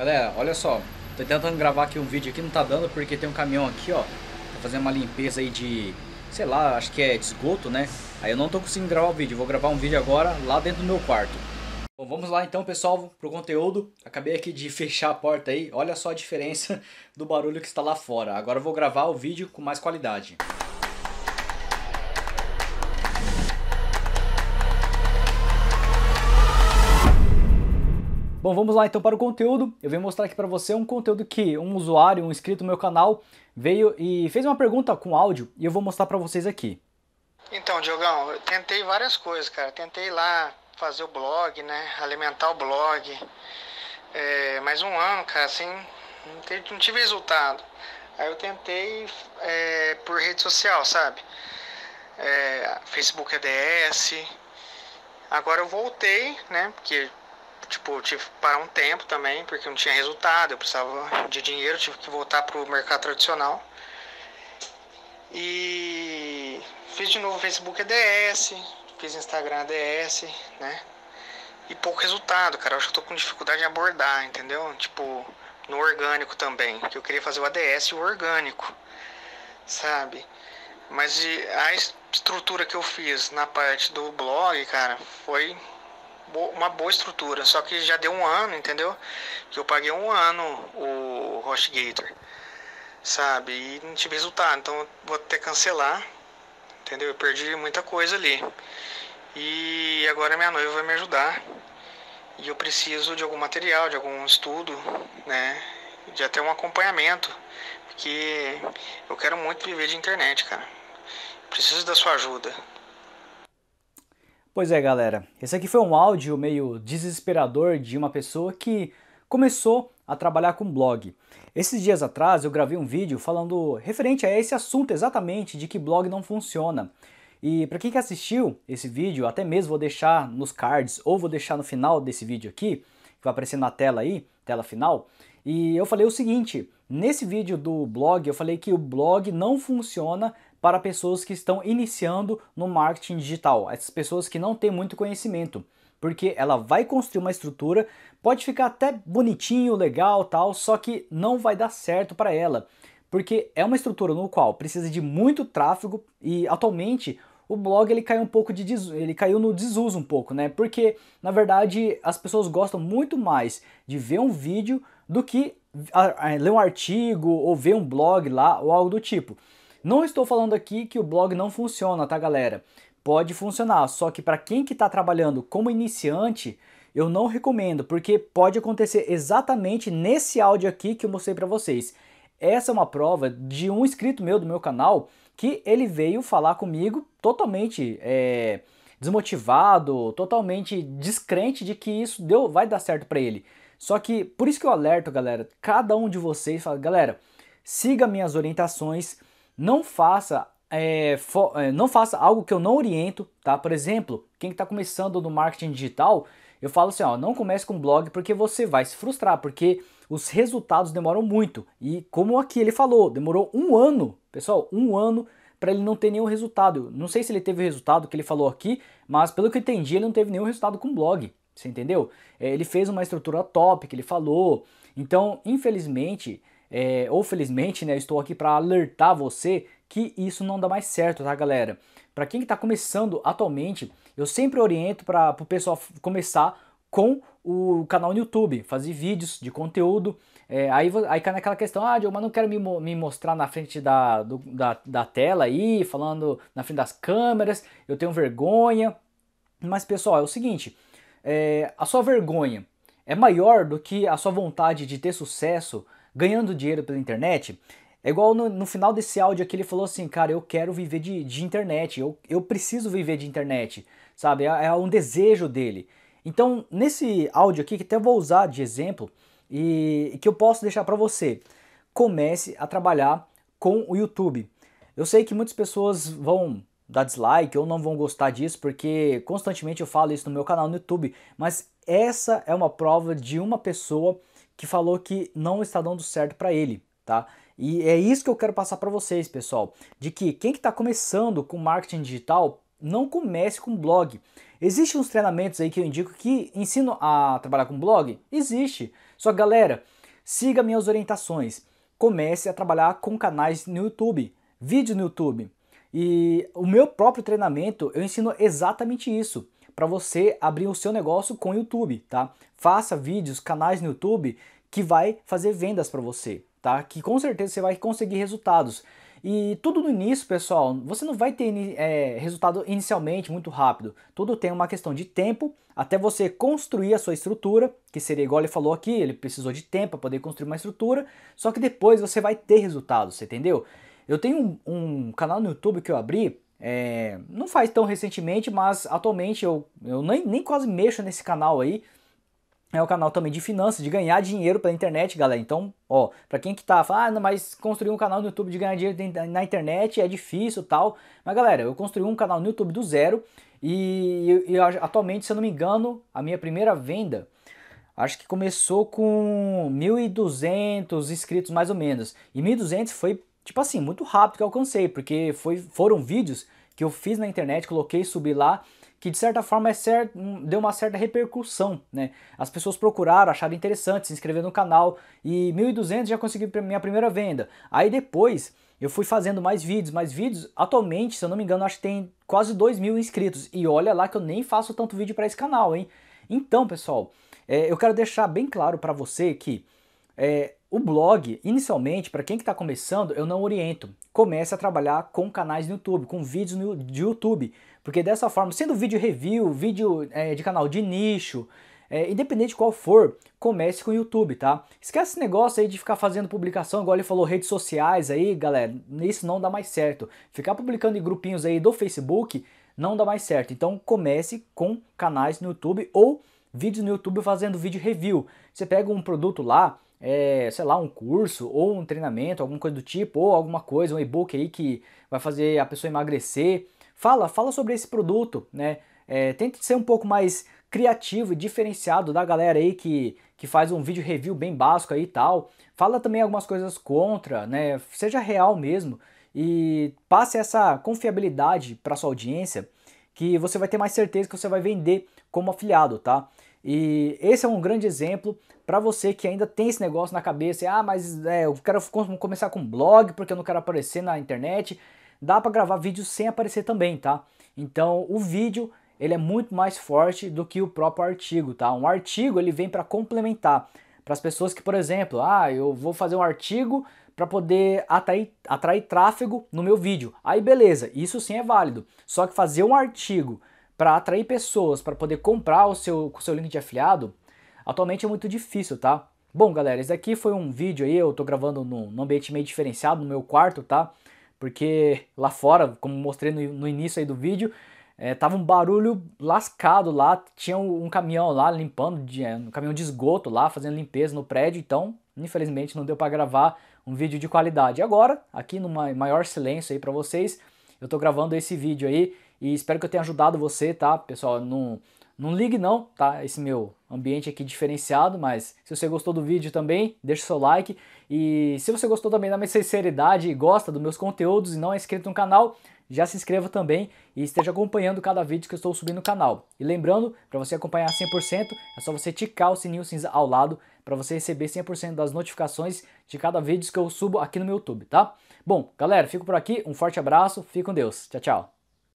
Galera, olha só, tô tentando gravar aqui um vídeo aqui, não tá dando porque tem um caminhão aqui, ó, tá fazendo uma limpeza aí de, sei lá, acho que é de esgoto, né? Aí eu não tô conseguindo gravar o vídeo, vou gravar um vídeo agora lá dentro do meu quarto. Bom, vamos lá então, pessoal, pro conteúdo. Acabei aqui de fechar a porta aí, olha só a diferença do barulho que está lá fora. Agora eu vou gravar o vídeo com mais qualidade. Bom, vamos lá então para o conteúdo. Eu vim mostrar aqui para você um conteúdo que um usuário, um inscrito no meu canal, veio e fez uma pergunta com áudio e eu vou mostrar para vocês aqui. Então, Diogão, eu tentei várias coisas, cara. Tentei lá fazer o blog, né? Alimentar o blog. É, mais um ano, cara, assim, não, não tive resultado. Aí eu tentei é, por rede social, sabe? É, Facebook EDS. É Agora eu voltei, né? Porque tipo, eu tive que parar um tempo também, porque não tinha resultado, eu precisava de dinheiro, tive que voltar pro mercado tradicional. E fiz de novo Facebook ADS, fiz Instagram ADS, né? E pouco resultado, cara. Eu acho que eu tô com dificuldade em abordar, entendeu? Tipo, no orgânico também, que eu queria fazer o ADS e o orgânico, sabe? Mas a estrutura que eu fiz na parte do blog, cara, foi uma boa estrutura. Só que já deu um ano, entendeu? Que eu paguei um ano o HostGator, sabe? E não tive resultado. Então vou até cancelar, entendeu? Eu perdi muita coisa ali. E agora minha noiva vai me ajudar. E eu preciso de algum material, de algum estudo, né? De até um acompanhamento. Porque eu quero muito viver de internet, cara. Preciso da sua ajuda. Pois é, galera. Esse aqui foi um áudio meio desesperador de uma pessoa que começou a trabalhar com blog. Esses dias atrás eu gravei um vídeo falando referente a esse assunto exatamente de que blog não funciona. E para quem que assistiu esse vídeo, até mesmo vou deixar nos cards ou vou deixar no final desse vídeo aqui, que vai aparecer na tela aí, tela final. E eu falei o seguinte, nesse vídeo do blog eu falei que o blog não funciona para pessoas que estão iniciando no marketing digital, essas pessoas que não têm muito conhecimento, porque ela vai construir uma estrutura, pode ficar até bonitinho, legal, tal, só que não vai dar certo para ela, porque é uma estrutura no qual precisa de muito tráfego e atualmente o blog ele caiu um pouco de desuso, ele caiu no desuso um pouco, né? Porque na verdade as pessoas gostam muito mais de ver um vídeo do que ah, ler um artigo ou ver um blog lá ou algo do tipo. Não estou falando aqui que o blog não funciona, tá, galera? Pode funcionar, só que para quem que está trabalhando como iniciante, eu não recomendo, porque pode acontecer exatamente nesse áudio aqui que eu mostrei para vocês. Essa é uma prova de um inscrito meu do meu canal que ele veio falar comigo totalmente é, desmotivado, totalmente descrente de que isso deu, vai dar certo para ele. Só que por isso que eu alerto, galera, cada um de vocês fala, galera, siga minhas orientações, não faça, é, é, não faça algo que eu não oriento, tá? Por exemplo, quem está começando no marketing digital, eu falo assim, ó, não comece com blog porque você vai se frustrar, porque os resultados demoram muito. E como aqui ele falou, demorou um ano, pessoal, um ano para ele não ter nenhum resultado. Não sei se ele teve o resultado que ele falou aqui, mas pelo que eu entendi, ele não teve nenhum resultado com blog. Você entendeu? É, ele fez uma estrutura top que ele falou. Então, infelizmente, é, ou felizmente, né, eu estou aqui para alertar você que isso não dá mais certo, tá, galera? Para quem está começando atualmente, eu sempre oriento para o pessoal começar com o canal no YouTube, fazer vídeos de conteúdo. É, aí, aí cai naquela questão, ah, Diogo, mas não quero me, me mostrar na frente da, do, da, da tela aí, falando na frente das câmeras, eu tenho vergonha. Mas pessoal, é o seguinte, é, a sua vergonha é maior do que a sua vontade de ter sucesso, ganhando dinheiro pela internet, é igual no, no, final desse áudio aqui ele falou assim, cara, eu quero viver de, de internet, eu, eu preciso viver de internet, sabe? É, é um desejo dele. Então, nesse áudio aqui, que até vou usar de exemplo, e, e que eu posso deixar para você, comece a trabalhar com o YouTube. Eu sei que muitas pessoas vão dar dislike ou não vão gostar disso, porque constantemente eu falo isso no meu canal no YouTube, mas essa é uma prova de uma pessoa que falou que não está dando certo para ele, tá? E é isso que eu quero passar para vocês, pessoal, de que quem está que tá começando com marketing digital não comece com blog. Existem uns treinamentos aí que eu indico que ensino a trabalhar com blog? Existe. Só galera, siga minhas orientações. Comece a trabalhar com canais no YouTube, vídeos no YouTube. E o meu próprio treinamento eu ensino exatamente isso para você abrir o seu negócio com o YouTube, tá? Faça vídeos, canais no YouTube que vai fazer vendas para você, tá? Que com certeza você vai conseguir resultados. E tudo no início, pessoal, você não vai ter é, resultado inicialmente muito rápido. Tudo tem uma questão de tempo até você construir a sua estrutura, que seria igual ele falou aqui, ele precisou de tempo para poder construir uma estrutura, só que depois você vai ter resultados, entendeu? Eu tenho um, um canal no YouTube que eu abri é, não faz tão recentemente, mas atualmente eu, eu nem, nem quase mexo nesse canal aí. É o um canal também de finanças, de ganhar dinheiro pela internet, galera. Então, ó, pra quem que tá falando, ah, mas construir um canal no YouTube de ganhar dinheiro na internet é difícil tal. Mas, galera, eu construí um canal no YouTube do zero e, e, e atualmente, se eu não me engano, a minha primeira venda acho que começou com 1.200 inscritos mais ou menos. E 1.200 foi tipo assim, muito rápido que eu alcancei, porque foi, foram vídeos que eu fiz na internet, coloquei, subi lá, que de certa forma é certo, deu uma certa repercussão, né? As pessoas procuraram, acharam interessante, se inscreveram no canal e 1.200 já consegui minha primeira venda. Aí depois eu fui fazendo mais vídeos, mais vídeos. Atualmente, se eu não me engano, acho que tem quase 2 mil inscritos. E olha lá que eu nem faço tanto vídeo para esse canal, hein? Então, pessoal, é, eu quero deixar bem claro para você que é, o blog, inicialmente, para quem está que tá começando, eu não oriento. Comece a trabalhar com canais no YouTube, com vídeos no, de YouTube. Porque dessa forma, sendo vídeo review, vídeo é, de canal de nicho, é, independente de qual for, comece com o YouTube, tá? Esquece esse negócio aí de ficar fazendo publicação, igual ele falou, redes sociais aí, galera, isso não dá mais certo. Ficar publicando em grupinhos aí do Facebook não dá mais certo. Então comece com canais no YouTube ou vídeos no YouTube fazendo vídeo review. Você pega um produto lá, é, sei lá, um curso ou um treinamento, alguma coisa do tipo, ou alguma coisa, um e-book aí que vai fazer a pessoa emagrecer. Fala, fala sobre esse produto, né? É, tente ser um pouco mais criativo e diferenciado da galera aí que, que faz um vídeo review bem básico aí e tal. Fala também algumas coisas contra, né? Seja real mesmo e passe essa confiabilidade para sua audiência que você vai ter mais certeza que você vai vender como afiliado, tá? E esse é um grande exemplo para você que ainda tem esse negócio na cabeça, e, ah, mas é, eu quero começar com blog porque eu não quero aparecer na internet, dá para gravar vídeo sem aparecer também, tá? Então o vídeo ele é muito mais forte do que o próprio artigo, tá? Um artigo ele vem para complementar para as pessoas que, por exemplo, ah, eu vou fazer um artigo para poder atrair, atrair tráfego no meu vídeo. Aí beleza, isso sim é válido. Só que fazer um artigo para atrair pessoas para poder comprar o seu, o seu link de afiliado Atualmente é muito difícil, tá? Bom, galera, esse aqui foi um vídeo aí, eu tô gravando num, ambiente meio diferenciado, no meu quarto, tá? Porque lá fora, como mostrei no, no início aí do vídeo, é, tava um barulho lascado lá, tinha um, um caminhão lá limpando, de, é, um caminhão de esgoto lá, fazendo limpeza no prédio, então infelizmente não deu para gravar um vídeo de qualidade. Agora, aqui no maior silêncio aí para vocês, eu tô gravando esse vídeo aí e espero que eu tenha ajudado você, tá? Pessoal, Num não ligue não, tá? Esse meu ambiente aqui diferenciado, mas se você gostou do vídeo também, deixa o seu like. E se você gostou também da minha sinceridade e gosta dos meus conteúdos e não é inscrito no canal, já se inscreva também e esteja acompanhando cada vídeo que eu estou subindo no canal. E lembrando, para você acompanhar 100%, é só você ticar o sininho cinza ao lado para você receber 100% das notificações de cada vídeo que eu subo aqui no meu YouTube, tá? Bom, galera, fico por aqui, um forte abraço, fique com Deus, tchau, tchau.